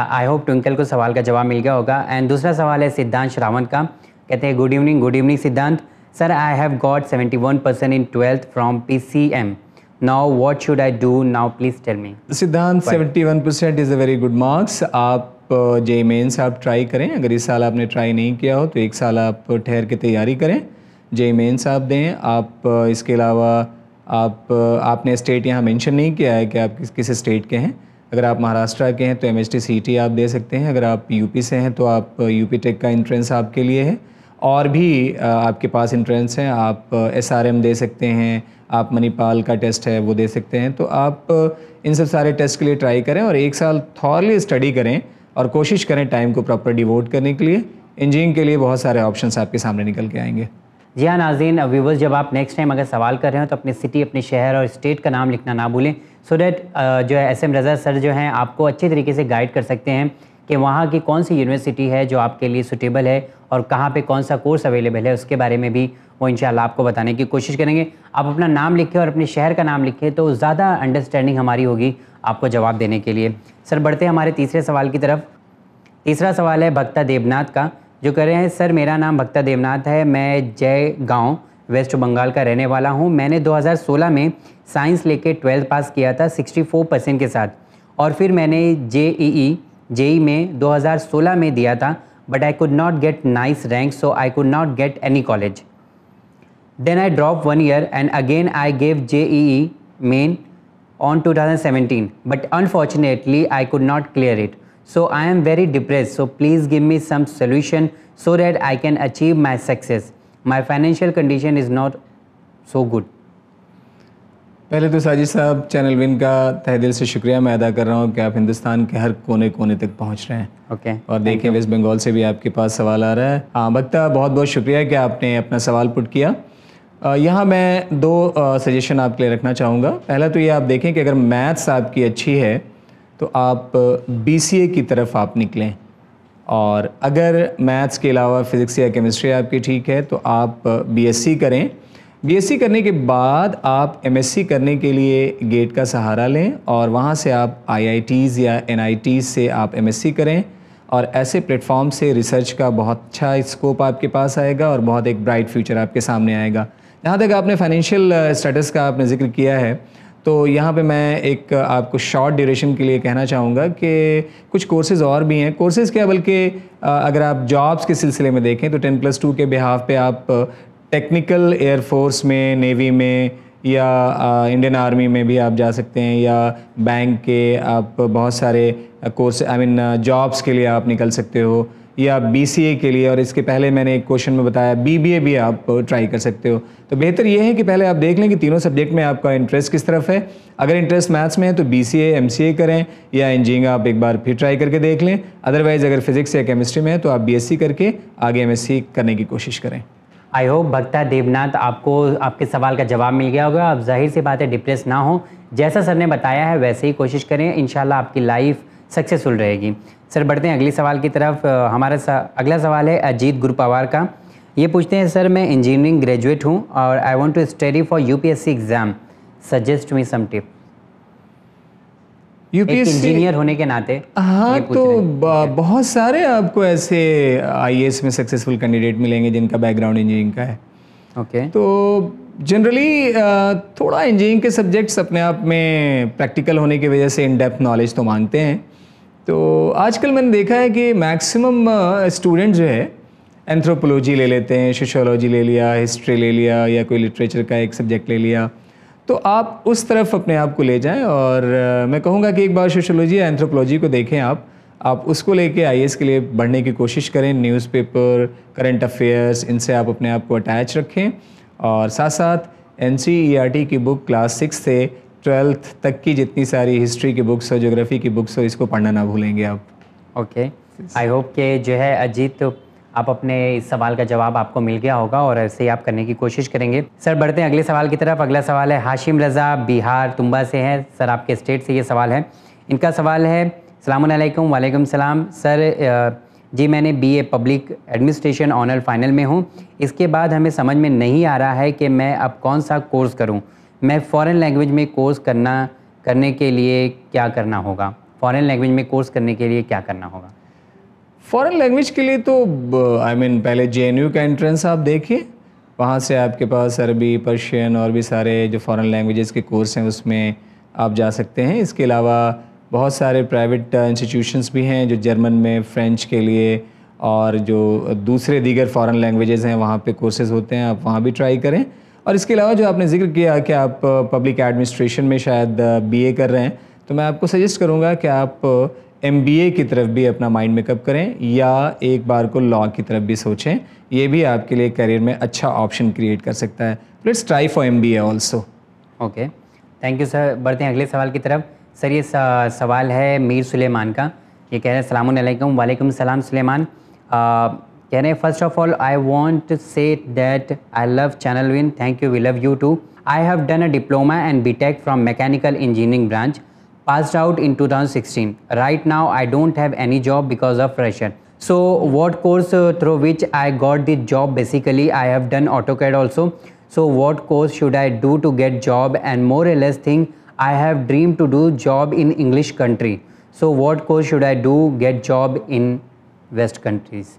आई होप ट्विंकल को सवाल का जवाब मिल गया होगा एंड दूसरा सवाल है सिद्धांत श्रावण का कहते हैं good evening good evening Siddhant sir I have got seventy one percent in twelfth from P C M now what should i do now please tell me siddhant 71% is a very good marks आप J uh, mains आप try करें अगर इस साल आपने try नहीं किया हो तो एक साल आप ठहर के तैयारी करें जे मेन्स आप दें आप uh, इसके अलावा आप uh, आपने स्टेट यहाँ मेंशन नहीं किया है कि आप किस किस स्टेट के हैं अगर आप महाराष्ट्र के हैं तो एम एस टी आप दे सकते हैं अगर आप यूपी से हैं तो आप यूपी टेक का इंट्रेंस आपके लिए है और भी आपके पास इंट्रेंस हैं आप एस आर एम दे सकते हैं आप मणिपाल का टेस्ट है वो दे सकते हैं तो आप इन सब सारे टेस्ट के लिए ट्राई करें और एक साल थॉरली स्टडी करें और कोशिश करें टाइम को प्रॉपर डिवोट करने के लिए इंजीनियरिंग के लिए बहुत सारे ऑप्शंस आपके सामने निकल के आएंगे जी हाँ नाजीन व्यूवर्स जब आप नेक्स्ट टाइम अगर सवाल कर रहे हो तो अपने सिटी अपने शहर और स्टेट का नाम लिखना ना भूलें सो so डैट uh, जो है एस एम रज़ा सर जो हैं आपको अच्छे तरीके से गाइड कर सकते हैं कि वहाँ की कौन सी यूनिवर्सिटी है जो आपके लिए सुटेबल है और कहाँ पे कौन सा कोर्स अवेलेबल है उसके बारे में भी वो इंशाल्लाह आपको बताने की कोशिश करेंगे आप अपना नाम लिखें और अपने शहर का नाम लिखें तो ज़्यादा अंडरस्टैंडिंग हमारी होगी आपको जवाब देने के लिए सर बढ़ते हमारे तीसरे सवाल की तरफ तीसरा सवाल है भक्ता देवनाथ का जो कह रहे हैं सर मेरा नाम भक्ता देवनाथ है मैं जय गाँव वेस्ट बंगाल का रहने वाला हूँ मैंने दो में साइंस लेके ट्वेल्थ पास किया था सिक्सटी परसेंट के साथ और फिर मैंने जे जेई में 2016 में दिया था but I could not get nice rank so I could not get any college then I drop one year and again I gave J E E main on two thousand seventeen but unfortunately I could not clear it so I am very depress so please give me some solution so that I can achieve my success my financial condition is not so good पहले तो साजिद साहब channel win का तह दिल से शुक्रिया मैं अदा कर रहा हूँ कि आप हिंदुस्तान के हर कोने कोने तक पहुँच रहे हैं ओके okay, और देखें वेस्ट बंगाल से भी आपके पास सवाल आ रहा है हाँ बक्ता बहुत बहुत शुक्रिया कि आपने अपना सवाल पुट किया यहाँ मैं दो सजेशन आपके लिए रखना चाहूँगा पहला तो ये आप देखें कि अगर मैथ्स आपकी अच्छी है तो आप बी की तरफ आप निकलें और अगर मैथ्स के अलावा फ़िज़िक्स या केमिस्ट्री आपकी ठीक है तो आप बी करें बीएससी करने के बाद आप एमएससी करने के लिए गेट का सहारा लें और वहाँ से आप आईआईटीज़ या एनआईटीज़ से आप एमएससी करें और ऐसे प्लेटफॉर्म से रिसर्च का बहुत अच्छा स्कोप आपके पास आएगा और बहुत एक ब्राइट फ्यूचर आपके सामने आएगा जहाँ तक आपने फाइनेंशियल स्टेटस uh, का आपने जिक्र किया है तो यहाँ पे मैं एक uh, आपको शॉर्ट ड्यूरेशन के लिए कहना चाहूँगा कि कुछ कोर्सेज़ और भी हैं कोर्सेज़ क्या बल्कि uh, अगर आप जॉब्स के सिलसिले में देखें तो टेन प्लस टू के बिहाफ पे आप टेक्निकल एयरफोर्स में नेवी में या इंडियन आर्मी में भी आप जा सकते हैं या बैंक के आप बहुत सारे कोर्स आई मीन जॉब्स के लिए आप निकल सकते हो या बी के लिए और इसके पहले मैंने एक क्वेश्चन में बताया बी भी आप ट्राई कर सकते हो तो बेहतर यह है कि पहले आप देख लें कि तीनों सब्जेक्ट में आपका इंटरेस्ट किस तरफ है अगर इंटरेस्ट मैथ्स में है तो सी एमसीए करें या इंजीनियरिंग आप एक बार फिर ट्राई करके देख लें अदरवाइज़ अगर फिजिक्स या केमिस्ट्री में है तो आप बी करके आगे एम करने की कोशिश करें आई होप भक्ता देवनाथ आपको आपके सवाल का जवाब मिल गया होगा आप जाहिर सी बात है डिप्रेस ना हो जैसा सर ने बताया है वैसे ही कोशिश करें इन आपकी लाइफ सक्सेसफुल रहेगी सर बढ़ते हैं अगले सवाल की तरफ हमारा सा अगला सवाल है अजीत गुरु पवार का ये पूछते हैं सर मैं इंजीनियरिंग ग्रेजुएट हूँ और I want to study for U P exam suggest me some tip UPS engineer होने के नाते हाँ तो बहुत सारे आपको ऐसे आई में सक्सेसफुल कैंडिडेट मिलेंगे जिनका बैकग्राउंड इंजीनियरिंग का है ओके तो जनरली थोड़ा इंजीनियरिंग के सब्जेक्ट्स अपने आप में प्रैक्टिकल होने की वजह से इन डेप्थ नॉलेज तो मांगते हैं तो आजकल मैंने देखा है कि मैक्सिमम स्टूडेंट जो है एंथ्रोपोलॉजी ले लेते हैं सोशोलॉजी ले लिया हिस्ट्री ले लिया या कोई लिटरेचर का एक सब्जेक्ट ले लिया तो आप उस तरफ अपने आप को ले जाएं और मैं कहूँगा कि एक बार सोशोलॉजी या एंथ्रोपोलॉजी को देखें आप आप उसको लेके आई के लिए बढ़ने की कोशिश करें न्यूज़पेपर करंट अफेयर्स इनसे आप अपने आप को अटैच रखें और साथ साथ एन की बुक क्लास सिक्स से ट्वेल्थ तक की जितनी सारी हिस्ट्री की बुक्स हो जोग्राफ़ी की बुक्स हो इसको पढ़ना ना भूलेंगे आप ओके आई होप के जो है अजीत आप अपने इस सवाल का जवाब आपको मिल गया होगा और ऐसे ही आप करने की कोशिश करेंगे सर बढ़ते हैं अगले सवाल की तरफ अगला सवाल है हाशिम रज़ा बिहार तुम्बा से हैं सर आपके स्टेट से ये सवाल है इनका सवाल है सलामकुम वालेकुम सलाम सर जी मैंने BA public administration honour final में हूँ इसके बाद हमें समझ में नहीं आ रहा है कि मैं अब कौन सा कोर्स करूँ मैं फ़ॉरेन लैंग्वेज में कोर्स करना करने के लिए क्या करना होगा फ़ॉरेन लैंग्वेज में कोर्स करने के लिए क्या करना होगा फॉरेन लैंग्वेज के लिए तो आई I मीन mean, पहले जे का एंट्रेंस आप देखिए वहाँ से आपके पास अरबी पर्शियन और भी सारे जो फॉरेन लैंग्वेजेस के कोर्स हैं उसमें आप जा सकते हैं इसके अलावा बहुत सारे प्राइवेट इंस्टीट्यूशंस uh, भी हैं जो जर्मन में फ्रेंच के लिए और जो दूसरे दीगर फॉरेन लैंग्वेजेस हैं वहाँ पे कोर्सेज़ होते हैं आप वहाँ भी ट्राई करें और इसके अलावा जो आपने जिक्र किया कि आप पब्लिक uh, एडमिनिस्ट्रेशन में शायद बीए uh, कर रहे हैं तो मैं आपको सजेस्ट करूँगा कि आप एम की तरफ भी अपना माइंड मेकअप करें या एक बार को लॉ की तरफ भी सोचें ये भी आपके लिए करियर में अच्छा ऑप्शन क्रिएट कर सकता है let's try for M B A also okay thank you sir बढ़ते हैं अगले सवाल की तरफ सर ये सवाल है मीर सुलेमान का ये कह रहे हैं सलामकुम वालेकुम सलाम सुलेमान कह रहे हैं first of all I want say that I love channel win thank you we love you too I have done a diploma and B tech from mechanical engineering branch passed out in 2016. Right now, I don't have any job because of pressure. So what course uh, through which I got the job basically I have done AutoCAD also. So what course should I do to get job and more or less thing I have dream to do job in English country. So what course should I do get job in West countries?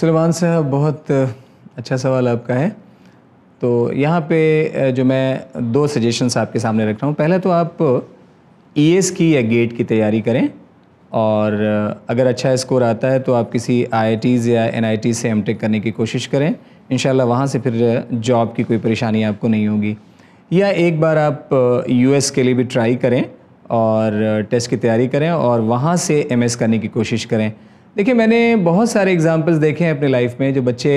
Suleman sir, बहुत uh, अच्छा सवाल तो यहाँ पे जो मैं दो suggestions आपके सामने रख रहा हूँ पहला तो आप ई e की या गेट की तैयारी करें और अगर अच्छा स्कोर आता है तो आप किसी आई या एन से एम करने की कोशिश करें इन वहाँ से फिर जॉब की कोई परेशानी आपको नहीं होगी या एक बार आप यूएस के लिए भी ट्राई करें और टेस्ट की तैयारी करें और वहाँ से एमएस करने की कोशिश करें देखिए मैंने बहुत सारे एग्ज़ाम्पल्स देखे हैं अपनी लाइफ में जो बच्चे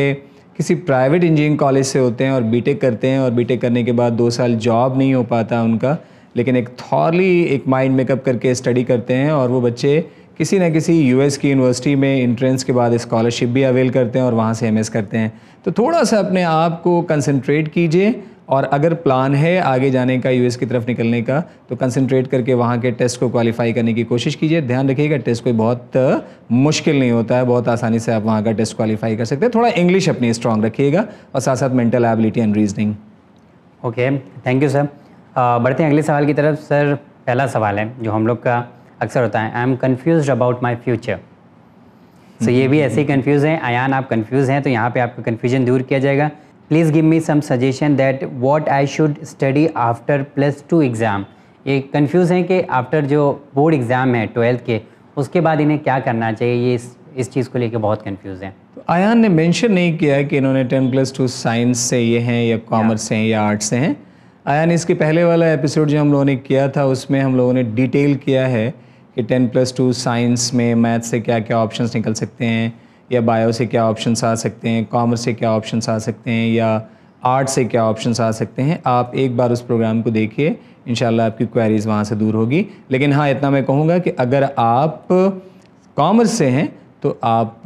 किसी प्राइवेट इंजीनियरिंग कॉलेज से होते हैं और बीटेक करते हैं और बीटेक करने के बाद दो साल जॉब नहीं हो पाता उनका लेकिन एक थॉरली एक माइंड मेकअप करके स्टडी करते हैं और वो बच्चे किसी न किसी यूएस की यूनिवर्सिटी में इंट्रेंस के बाद स्कॉलरशिप भी अवेल करते हैं और वहाँ से एम करते हैं तो थोड़ा सा अपने आप को कंसनट्रेट कीजिए और अगर प्लान है आगे जाने का यूएस की तरफ निकलने का तो कंसंट्रेट करके वहाँ के टेस्ट को क्वालिफाई करने की कोशिश कीजिए ध्यान रखिएगा टेस्ट कोई बहुत मुश्किल नहीं होता है बहुत आसानी से आप वहाँ का टेस्ट क्वालिफाई कर सकते हैं थोड़ा इंग्लिश अपनी स्ट्रांग रखिएगा और साथ साथ mental ability and reasoning okay thank you sir बढ़ते हैं अगले सवाल की तरफ सर पहला सवाल है जो हम लोग का अक्सर होता है I am confuse about my future so ये भी ऐसे ही कन्फ्यूज़ हैं आयान आप कन्फ्यूज़ हैं तो यहाँ पे आपका कन्फ्यूजन दूर किया जाएगा please give me some suggestion that what I should study after plus two exam ये कंफ्यूज हैं कि आफ्टर जो बोर्ड एग्ज़ाम है ट्वेल्थ के उसके बाद इन्हें क्या करना चाहिए ये इस, इस चीज़ को लेकर बहुत कंफ्यूज हैं तो आयान ने मेंशन नहीं किया कि इन्होंने टेन प्लस टू साइंस से ये हैं या कॉमर्स से हैं या आर्ट्स से हैं आयान इसके पहले वाला एपिसोड जो हम लोगों ने किया था उसमें हम लोगों ने डिटेल किया है कि टेन प्लस टू साइंस में मैथ से क्या क्या ऑप्शंस निकल सकते हैं या बायो से क्या ऑप्शन आ सकते हैं कॉमर्स से क्या ऑप्शन आ सकते हैं या आर्ट से क्या ऑप्शंस आ सकते हैं आप एक बार उस प्रोग्राम को देखिए इन आपकी क्वेरीज़ वहाँ से दूर होगी लेकिन हाँ इतना मैं कहूँगा कि अगर आप कॉमर्स से हैं तो आप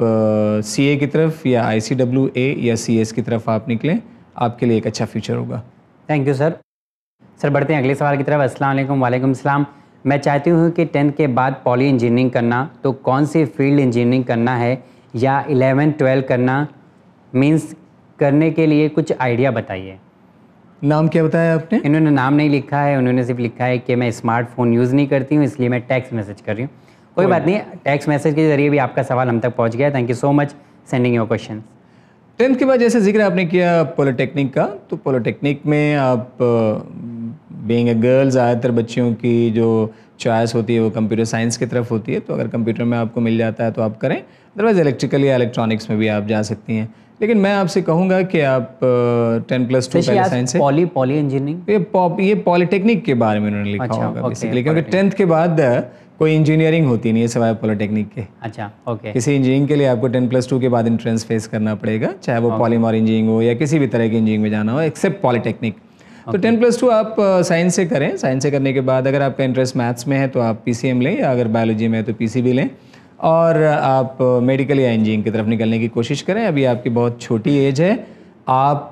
सी ए की तरफ या आई सी डब्ल्यू ए या सी एस की तरफ आप निकलें आपके लिए एक अच्छा फ्यूचर होगा थैंक यू सर सर बढ़ते हैं अगले सवाल की तरफ अस्सलाम वालेकुम सलाम मैं चाहती हूँ कि टेंथ के बाद पॉली इंजीनियरिंग करना तो कौन सी फील्ड इंजीनियरिंग करना है या इलेवन ट्वेल्व करना मीन्स करने के लिए कुछ आइडिया बताइए नाम क्या बताया आपने इन्होंने नाम नहीं लिखा है उन्होंने सिर्फ लिखा है कि मैं स्मार्टफोन यूज़ नहीं करती हूँ इसलिए मैं टैक्स मैसेज कर रही हूँ कोई बात नहीं टैक्स मैसेज के जरिए भी आपका सवाल हम तक पहुँच गया thank you so much sending your question tenth के बाद जैसे जिक्र आपने किया पॉलिटेक्निक का तो पॉलिटेक्निक में आप बींग ए गर्ल ज़्यादातर बच्चियों की जो चॉइस होती है वो कंप्यूटर साइंस की तरफ होती है तो अगर कंप्यूटर में आपको मिल जाता है तो आप करें अदरवाइज़ इलेक्ट्रिकल या इलेक्ट्रॉनिक्स में भी आप जा सकती हैं लेकिन मैं आपसे कहूंगा कि आप ten plus two science poly poly engineering ये पॉप ये पॉलिटेक्निक के बारे में उन्होंने लिखा अच्छा, होगा बेसिकली क्योंकि टेंथ के बाद कोई इंजीनियरिंग होती नहीं है सवाए पॉलिटेक्निक के अच्छा ओके किसी इंजीनियरिंग के लिए आपको टेन प्लस टू के बाद इंट्रेंस फेस करना पड़ेगा चाहे वो पॉलीमर इंजीनियरिंग हो या किसी भी तरह की इंजीनियरिंग में जाना हो एक्सेप्ट पॉलिटेक्निक तो टेन प्लस टू आप साइंस से करें साइंस से करने के बाद अगर आपका इंटरेस्ट मैथ्स में है तो आप पी लें या अगर बायोलॉजी में है तो पी लें और आप मेडिकल या इंजीनियरिंग की तरफ निकलने की कोशिश करें अभी आपकी बहुत छोटी एज है आप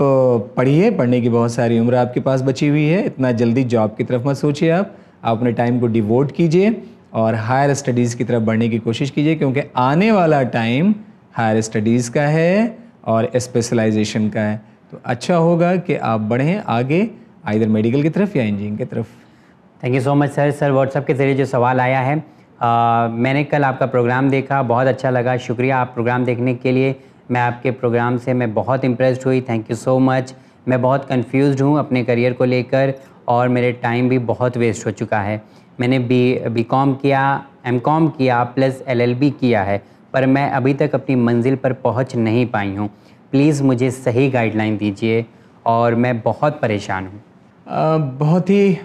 पढ़िए पढ़ने की बहुत सारी उम्र आपके पास बची हुई है इतना जल्दी जॉब की तरफ मत सोचिए आप अपने टाइम को डिवोट कीजिए और हायर स्टडीज़ की तरफ बढ़ने की कोशिश कीजिए क्योंकि आने वाला टाइम हायर स्टडीज़ का है और स्पेशलाइजेशन का है तो अच्छा होगा कि आप बढ़ें आगे आइधर मेडिकल की तरफ या इंजीनियरिंग की तरफ thank you so much sir sir WhatsApp के ज़रिए जो सवाल आया है आ, मैंने कल आपका प्रोग्राम देखा बहुत अच्छा लगा शुक्रिया आप प्रोग्राम देखने के लिए मैं आपके प्रोग्राम से मैं बहुत इम्प्रेस्ड हुई थैंक यू सो मच मैं बहुत कन्फ्यूज़ हूँ अपने करियर को लेकर और मेरे टाइम भी बहुत वेस्ट हो चुका है मैंने बी बी कॉम किया एम कॉम किया प्लस एल एल बी किया है पर मैं अभी तक अपनी मंजिल पर पहुँच नहीं पाई हूँ प्लीज़ मुझे सही गाइडलाइन दीजिए और मैं बहुत परेशान हूँ बहुत ही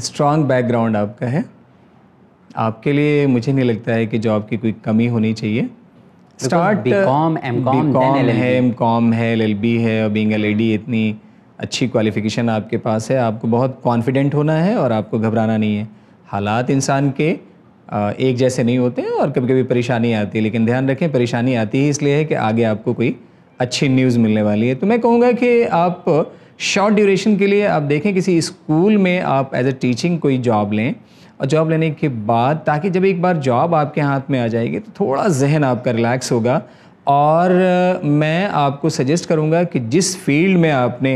स्ट्रॉन्ग बैकग्राउंड आपका है आपके लिए मुझे नहीं लगता है कि जॉब की कोई कमी होनी चाहिए स्टार्ट एम कॉम है एल है बी है और एल एलएडी इतनी अच्छी क्वालिफिकेशन आपके पास है आपको बहुत कॉन्फिडेंट होना है और आपको घबराना नहीं है हालात इंसान के एक जैसे नहीं होते हैं और कभी कभी परेशानी आती है लेकिन ध्यान रखें परेशानी आती ही इसलिए है कि आगे आपको कोई अच्छी न्यूज़ मिलने वाली है तो मैं कहूँगा कि आप शॉर्ट ड्यूरेशन के लिए आप देखें किसी स्कूल में आप एज अ टीचिंग कोई जॉब लें और जॉब लेने के बाद ताकि जब एक बार जॉब आपके हाथ में आ जाएगी तो थोड़ा जहन आपका रिलैक्स होगा और मैं आपको सजेस्ट करूँगा कि जिस फील्ड में आपने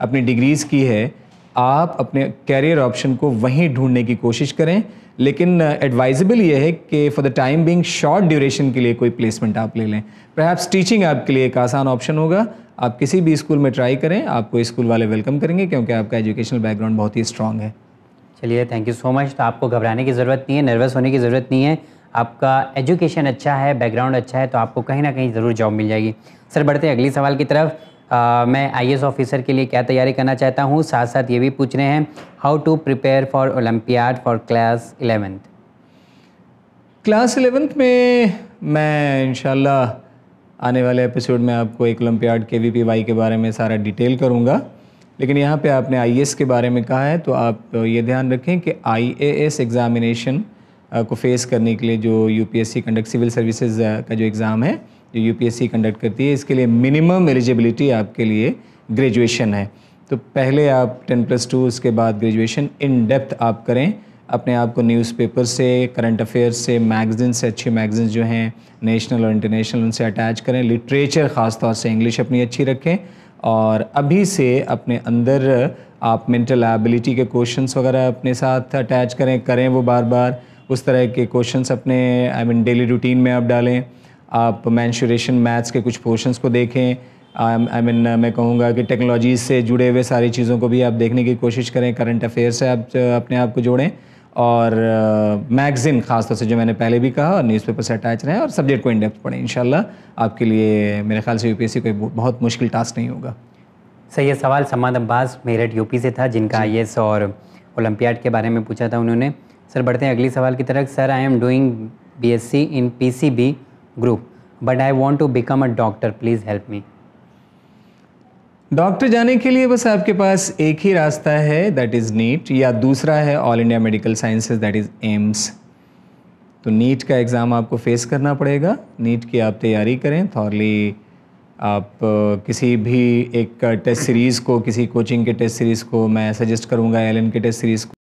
अपनी डिग्रीज़ की है आप अपने कैरियर ऑप्शन को वहीं ढूंढने की कोशिश करें लेकिन एडवाइजेबल ये है कि for the time being short duration के लिए कोई प्लेसमेंट आप ले लें प्रहैप्स टीचिंग आपके लिए एक आसान ऑप्शन होगा आप किसी भी स्कूल में ट्राई करें आपको स्कूल वाले वेलकम करेंगे क्योंकि आपका एजुकेशनल बैकग्राउंड बहुत ही स्ट्रॉन्ग है चलिए थैंक यू सो मच तो आपको घबराने की ज़रूरत नहीं है नर्वस होने की ज़रूरत नहीं है आपका एजुकेशन अच्छा है बैकग्राउंड अच्छा है तो आपको कहीं ना कहीं ज़रूर जॉब मिल जाएगी सर बढ़ते हैं अगली सवाल की तरफ आ, मैं आई ऑफिसर के लिए क्या तैयारी करना चाहता हूँ साथ साथ ये भी पूछ रहे हैं how to prepare for olympiad for class eleventh class eleventh में मैं इन आने वाले एपिसोड में आपको एक ओलम्पियाड के वी के बारे में सारा डिटेल करूँगा लेकिन यहाँ पे आपने आई के बारे में कहा है तो आप ये ध्यान रखें कि आई एग्ज़ामिनेशन को फेस करने के लिए जो यू कंडक्ट सिविल सर्विसेज का जो एग्ज़ाम है जो यू कंडक्ट करती है इसके लिए मिनिमम एलिजिबिलिटी आपके लिए ग्रेजुएशन है तो पहले आप टेन प्लस टू उसके बाद ग्रेजुएशन इन डेप्थ आप करें अपने आप को न्यूज़पेपर से करंट अफेयर्स से मैगजीन से अच्छी मैगजीन जो हैं नेशनल और इंटरनेशनल उनसे अटैच करें लिटरेचर ख़ास तौर से इंग्लिश अपनी अच्छी रखें और अभी से अपने अंदर आप मेंटल एबिलिटी के क्वेश्चंस वगैरह अपने साथ अटैच करें करें वो बार बार उस तरह के क्वेश्चंस अपने आई मीन डेली रूटीन में आप डालें आप मैंशोरेशन मैथ्स के कुछ पोर्शंस को देखें आई um, मीन मैं कहूँगा कि टेक्नोलॉजी से जुड़े हुए सारी चीज़ों को भी आप देखने की कोशिश करें करंट अफेयर से आप अपने आप को जोड़ें और मैगज़ीन खासतौर से जो मैंने पहले भी कहा और न्यूज़पेपर से अटैच रहे और सब्जेक्ट को इन डेप्थ पढ़ें इनशाला आपके लिए मेरे ख्याल से यू पी कोई बहुत मुश्किल टास्क नहीं होगा सर यह सवाल सम्मान अब्बास मेरठ यू से था जिनका आई और ओलंपियाड के बारे में पूछा था उन्होंने सर बढ़ते हैं अगली सवाल की तरफ sir I am doing B S C in P C B group but I want to become a doctor please help me doctor जाने के लिए बस आपके पास एक ही रास्ता है दैट इज़ नीट या दूसरा है all India medical sciences that is AIIMS तो नीट का एग्ज़ाम आपको फेस करना पड़ेगा नीट की आप तैयारी करें थॉरली आप किसी भी एक टेस्ट सीरीज़ को किसी कोचिंग के टेस्ट सीरीज़ को मैं सजेस्ट करूंगा एल के टेस्ट सीरीज़ को